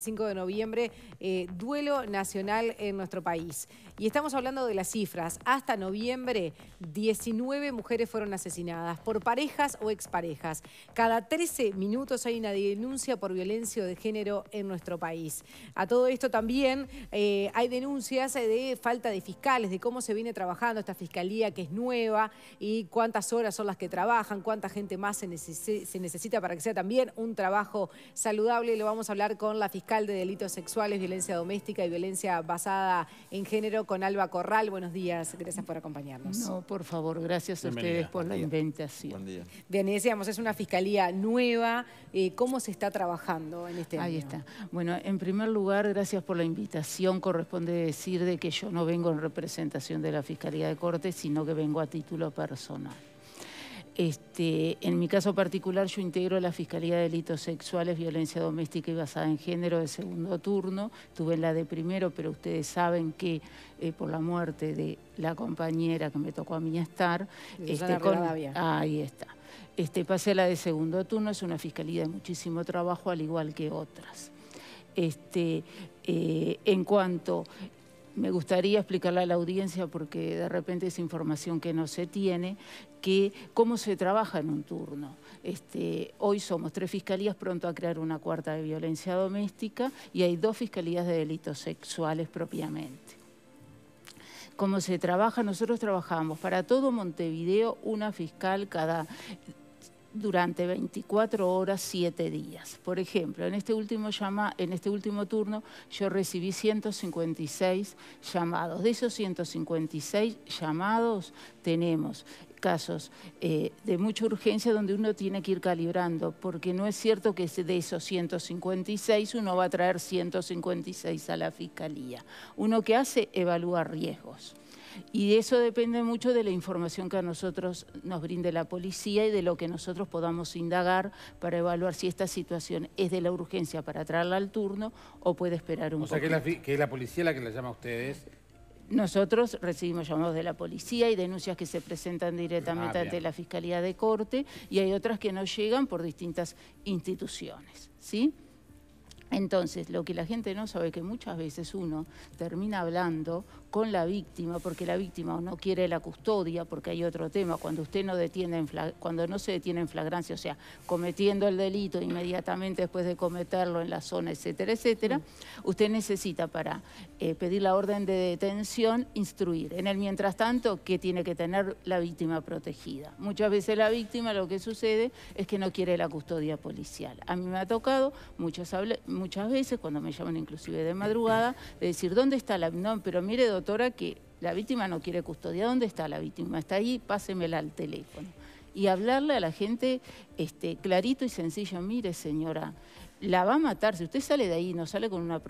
5 de noviembre, eh, duelo nacional en nuestro país. Y estamos hablando de las cifras. Hasta noviembre, 19 mujeres fueron asesinadas por parejas o exparejas. Cada 13 minutos hay una denuncia por violencia de género en nuestro país. A todo esto también eh, hay denuncias de falta de fiscales, de cómo se viene trabajando esta fiscalía que es nueva y cuántas horas son las que trabajan, cuánta gente más se, se necesita para que sea también un trabajo saludable. Lo vamos a hablar con la fiscalía de delitos sexuales, violencia doméstica y violencia basada en género, con Alba Corral. Buenos días, gracias por acompañarnos. No, por favor, gracias a ustedes por la invitación. Buen día. Bien, decíamos, es una fiscalía nueva. Eh, ¿Cómo se está trabajando en este Ahí está. Bueno, en primer lugar, gracias por la invitación. Corresponde decir de que yo no vengo en representación de la Fiscalía de Corte, sino que vengo a título personal. Este, en mi caso particular yo integro la Fiscalía de Delitos Sexuales, Violencia Doméstica y Basada en Género de segundo turno. Tuve la de primero, pero ustedes saben que eh, por la muerte de la compañera que me tocó a mí estar... Este, ahí está. Este, pasé a la de segundo turno, es una fiscalía de muchísimo trabajo, al igual que otras. Este, eh, en cuanto me gustaría explicarla a la audiencia porque de repente es información que no se tiene, que cómo se trabaja en un turno. Este, hoy somos tres fiscalías, pronto a crear una cuarta de violencia doméstica y hay dos fiscalías de delitos sexuales propiamente. Cómo se trabaja, nosotros trabajamos para todo Montevideo una fiscal cada durante 24 horas, 7 días. Por ejemplo, en este último, en este último turno yo recibí 156 llamados. De esos 156 llamados tenemos casos eh, de mucha urgencia donde uno tiene que ir calibrando, porque no es cierto que de esos 156 uno va a traer 156 a la fiscalía. Uno que hace evalúa riesgos. Y de eso depende mucho de la información que a nosotros nos brinde la policía y de lo que nosotros podamos indagar para evaluar si esta situación es de la urgencia para traerla al turno o puede esperar un poco. O sea, que es, la, policía la que la llama a ustedes. Nosotros recibimos llamados de la policía y denuncias que se presentan directamente ah, ante la Fiscalía de Corte y hay otras que no llegan por distintas instituciones, ¿sí? Entonces, lo que la gente no sabe es que muchas veces uno termina hablando con la víctima, porque la víctima no quiere la custodia, porque hay otro tema, cuando usted no detiene cuando no se detiene en flagrancia, o sea, cometiendo el delito inmediatamente después de cometerlo en la zona, etcétera, etcétera, usted necesita para eh, pedir la orden de detención instruir. En el mientras tanto, que tiene que tener la víctima protegida. Muchas veces la víctima lo que sucede es que no quiere la custodia policial. A mí me ha tocado muchas, muchas veces, cuando me llaman inclusive de madrugada, de decir, ¿dónde está la... No, pero mire, doctora, que la víctima no quiere custodia. ¿Dónde está la víctima? Está ahí, pásemela al teléfono. Y hablarle a la gente este, clarito y sencillo, mire señora, la va a matar. Si usted sale de ahí y no sale con una,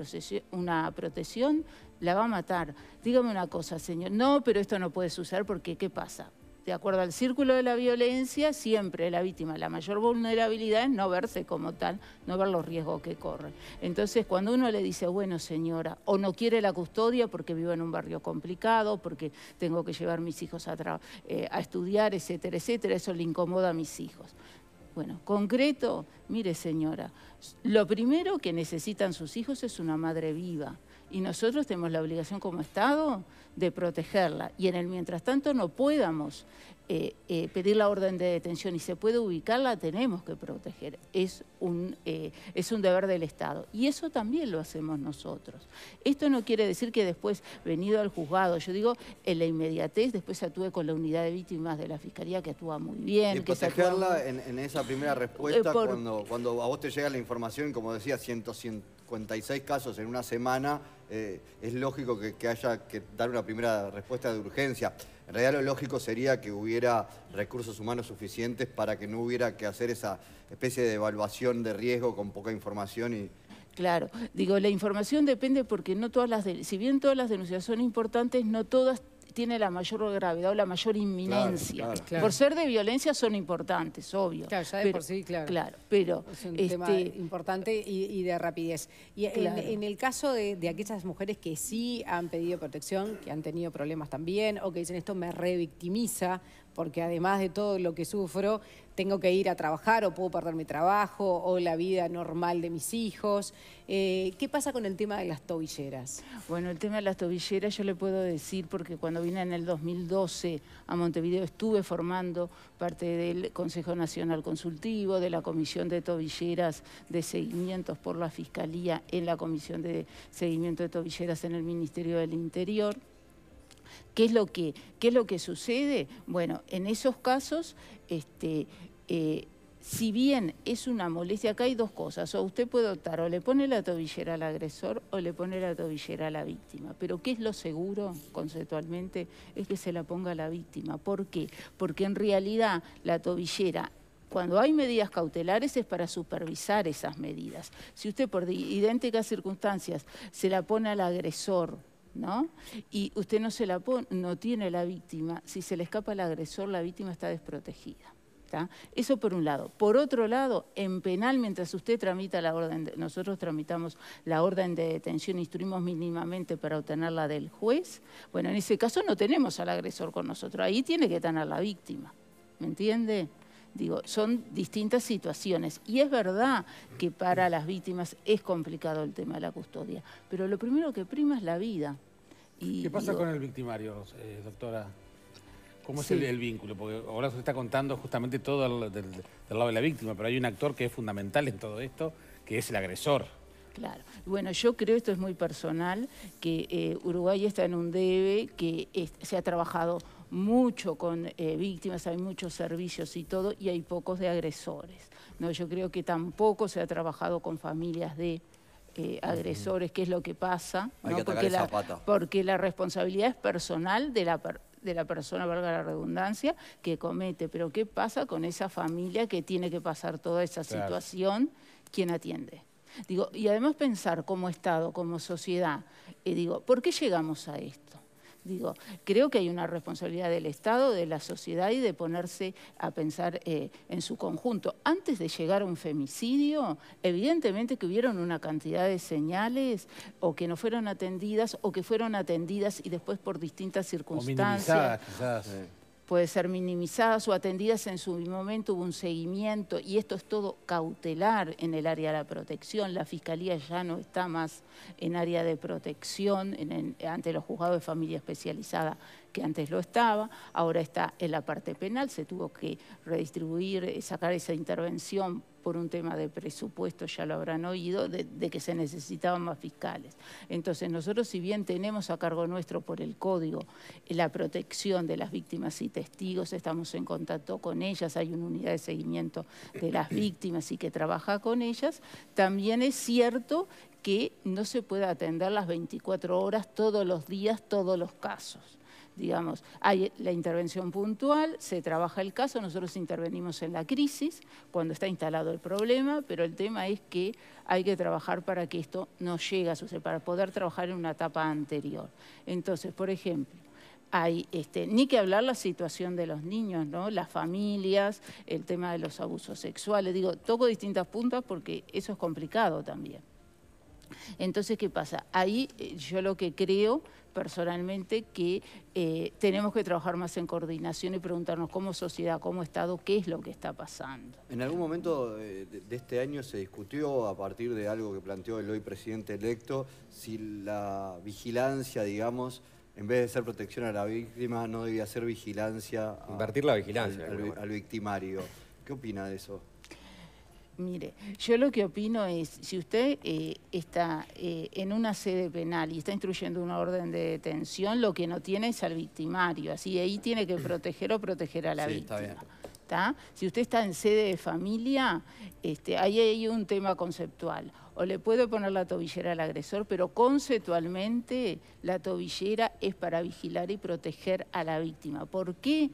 una protección, la va a matar. Dígame una cosa, señor. No, pero esto no puede suceder porque ¿qué pasa? de acuerdo al círculo de la violencia, siempre la víctima, la mayor vulnerabilidad es no verse como tal, no ver los riesgos que corre. Entonces, cuando uno le dice, bueno, señora, o no quiere la custodia porque vivo en un barrio complicado, porque tengo que llevar mis hijos a, eh, a estudiar, etcétera, etcétera, eso le incomoda a mis hijos. Bueno, concreto, mire señora, lo primero que necesitan sus hijos es una madre viva y nosotros tenemos la obligación como Estado de protegerla. Y en el mientras tanto no podamos eh, eh, pedir la orden de detención y se puede ubicarla, tenemos que proteger. Es un, eh, es un deber del Estado. Y eso también lo hacemos nosotros. Esto no quiere decir que después, venido al juzgado, yo digo, en la inmediatez, después actúe con la unidad de víctimas de la Fiscalía que actúa muy bien. Y protegerla en, esa primera respuesta, cuando, cuando a vos te llega la información, como decía, 156 casos en una semana eh, es lógico que, haya que dar una primera respuesta de urgencia. En realidad lo lógico sería que hubiera recursos humanos suficientes para que no hubiera que hacer esa especie de evaluación de riesgo con poca información y... Claro, digo, la información depende porque no todas las, si bien todas las denuncias son importantes, no todas tiene la mayor gravedad o la mayor inminencia. Por ser de violencia son importantes, obvio. Claro, ya de pero, por sí, claro. Claro, pero... Es este, importante y, de rapidez. Y en, el caso de, de, aquellas mujeres que sí han pedido protección, que han tenido problemas también, o que dicen esto me revictimiza, porque además de todo lo que sufro, tengo que ir a trabajar o puedo perder mi trabajo o la vida normal de mis hijos. Eh, ¿Qué pasa con el tema de las tobilleras? Bueno, el tema de las tobilleras yo le puedo decir porque cuando vine en el 2012 a Montevideo estuve formando parte del Consejo Nacional Consultivo, de la Comisión de Tobilleras de Seguimientos por la Fiscalía en la Comisión de Seguimiento de Tobilleras en el Ministerio del Interior. ¿Qué es lo que, es lo que sucede? Bueno, en esos casos, este, eh, si bien es una molestia, acá hay dos cosas, o usted puede optar, o le pone la tobillera al agresor o le pone la tobillera a la víctima, pero ¿qué es lo seguro conceptualmente? Es que se la ponga a la víctima. ¿Por qué? Porque en realidad la tobillera cuando hay medidas cautelares es para supervisar esas medidas. Si usted por idénticas circunstancias se la pone al agresor ¿no? Y usted no se la no tiene la víctima. Si se le escapa al agresor, la víctima está desprotegida. Eso por un lado. Por otro lado, en penal, mientras usted tramita la orden, nosotros tramitamos la orden de detención, instruimos mínimamente para obtenerla del juez. Bueno, en ese caso no tenemos al agresor con nosotros. Ahí tiene que tener la víctima. ¿Me entiende? Digo, son distintas situaciones. Y es verdad que para las víctimas es complicado el tema de la custodia, pero lo primero que prima es la vida. ¿Qué pasa con el victimario, eh, doctora? ¿Cómo es el, vínculo? Porque ahora se está contando justamente todo del, lado de la víctima, pero hay un actor que es fundamental en todo esto, que es el agresor. Claro. Bueno, yo creo, esto es muy personal, que eh, Uruguay está en un debe que se ha trabajado mucho con eh, víctimas, hay muchos servicios y todo, y hay pocos de agresores. No, yo creo que tampoco se ha trabajado con familias de eh, agresores, qué es lo que pasa, porque, la, responsabilidad es personal de la, de la persona, valga la redundancia, que comete, pero ¿qué pasa con esa familia que tiene que pasar toda esa situación? ¿Quién atiende? Digo, y además pensar como Estado, como sociedad, y eh, digo, ¿por qué llegamos a esto? Digo, creo que hay una responsabilidad del Estado, de la sociedad y de ponerse a pensar eh, en su conjunto. Antes de llegar a un femicidio, evidentemente que hubieron una cantidad de señales o que no fueron atendidas o que fueron atendidas y después por distintas circunstancias puede ser minimizadas o atendidas en su momento, hubo un seguimiento y esto es todo cautelar en el área de la protección. La Fiscalía ya no está más en área de protección ante los juzgados de familia especializada que antes lo estaba, ahora está en la parte penal, se tuvo que redistribuir, eh, sacar esa intervención por un tema de presupuesto, ya lo habrán oído, de, que se necesitaban más fiscales. Entonces nosotros, si bien tenemos a cargo nuestro por el código eh, la protección de las víctimas y testigos, estamos en contacto con ellas, hay una unidad de seguimiento de las víctimas y que trabaja con ellas, también es cierto que no se puede atender las 24 horas todos los días, todos los casos. Digamos, hay la intervención puntual, se trabaja el caso, nosotros intervenimos en la crisis cuando está instalado el problema, pero el tema es que hay que trabajar para que esto no llegue a suceder, para poder trabajar en una etapa anterior. Entonces, por ejemplo, hay, este, ni que hablar la situación de los niños, ¿no? las familias, el tema de los abusos sexuales. Digo, toco distintas puntas porque eso es complicado también. Entonces, ¿qué pasa? Ahí eh, yo lo que creo personalmente que eh, tenemos que trabajar más en coordinación y preguntarnos como sociedad, como Estado, qué es lo que está pasando. En algún momento eh, de este año se discutió a partir de algo que planteó el hoy presidente electo, si la vigilancia, digamos, en vez de ser protección a la víctima, no debía ser vigilancia. Invertir la vigilancia. al victimario. ¿Qué opina de eso? Mire, yo lo que opino es, si usted eh, está eh, en una sede penal y está instruyendo una orden de detención, lo que no tiene es al victimario, así ahí tiene que proteger o proteger a la víctima. Está Si usted está en sede de familia, este, ahí hay un tema conceptual. O le puedo poner la tobillera al agresor, pero conceptualmente la tobillera es para vigilar y proteger a la víctima. ¿Por qué?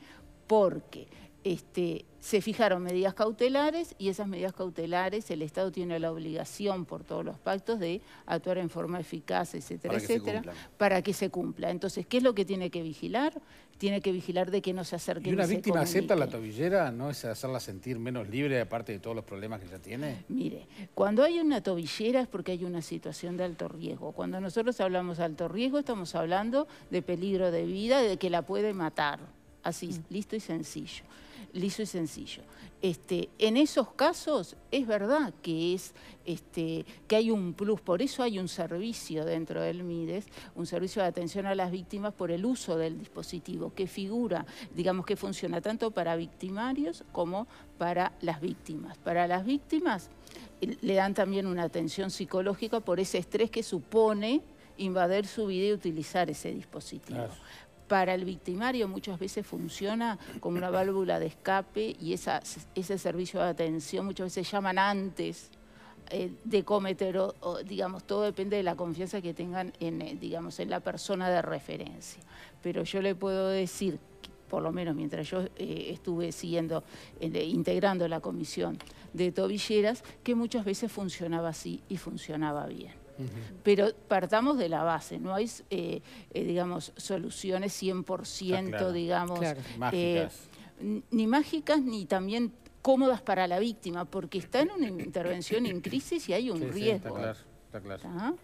Porque este, se fijaron medidas cautelares y esas medidas cautelares el Estado tiene la obligación por todos los pactos de actuar en forma eficaz, etcétera, etcétera, para que se cumpla. Entonces, ¿qué es lo que tiene que vigilar? Tiene que vigilar de que no se acerque. ¿Y una víctima acepta la tobillera? ¿No es hacerla sentir menos libre aparte de todos los problemas que ya tiene? Mire, cuando hay una tobillera es porque hay una situación de alto riesgo. Cuando nosotros hablamos de alto riesgo estamos hablando de peligro de vida, de que la puede matar. Así, mm. listo y sencillo. Listo y sencillo. Este, en esos casos es verdad que, es, este, que hay un plus, por eso hay un servicio dentro del MIDES, un servicio de atención a las víctimas por el uso del dispositivo, que figura, digamos que funciona tanto para victimarios como para las víctimas. Para las víctimas eh, le dan también una atención psicológica por ese estrés que supone invadir su vida y utilizar ese dispositivo para el victimario muchas veces funciona como una válvula de escape y ese servicio de atención muchas veces llaman antes eh, de cometer, o, digamos, todo depende de la confianza que tengan en, eh, digamos, en la persona de referencia. Pero yo le puedo decir, por lo menos mientras yo eh, estuve siguiendo, integrando la comisión de tobilleras, que muchas veces funcionaba así y funcionaba bien. Pero partamos de la base, no hay, eh, eh, digamos, soluciones 100%, digamos, eh, ni mágicas ni también cómodas para la víctima, porque está en una intervención en crisis y hay un riesgo. está claro,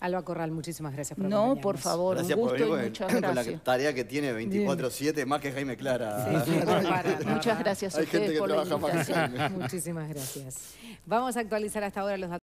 Alba Corral, muchísimas gracias No, por favor, un gusto y muchas gracias. la tarea que tiene 24-7, más que Jaime Clara. muchas gracias a ustedes por la invitación. Muchísimas gracias. Vamos a actualizar hasta ahora los datos.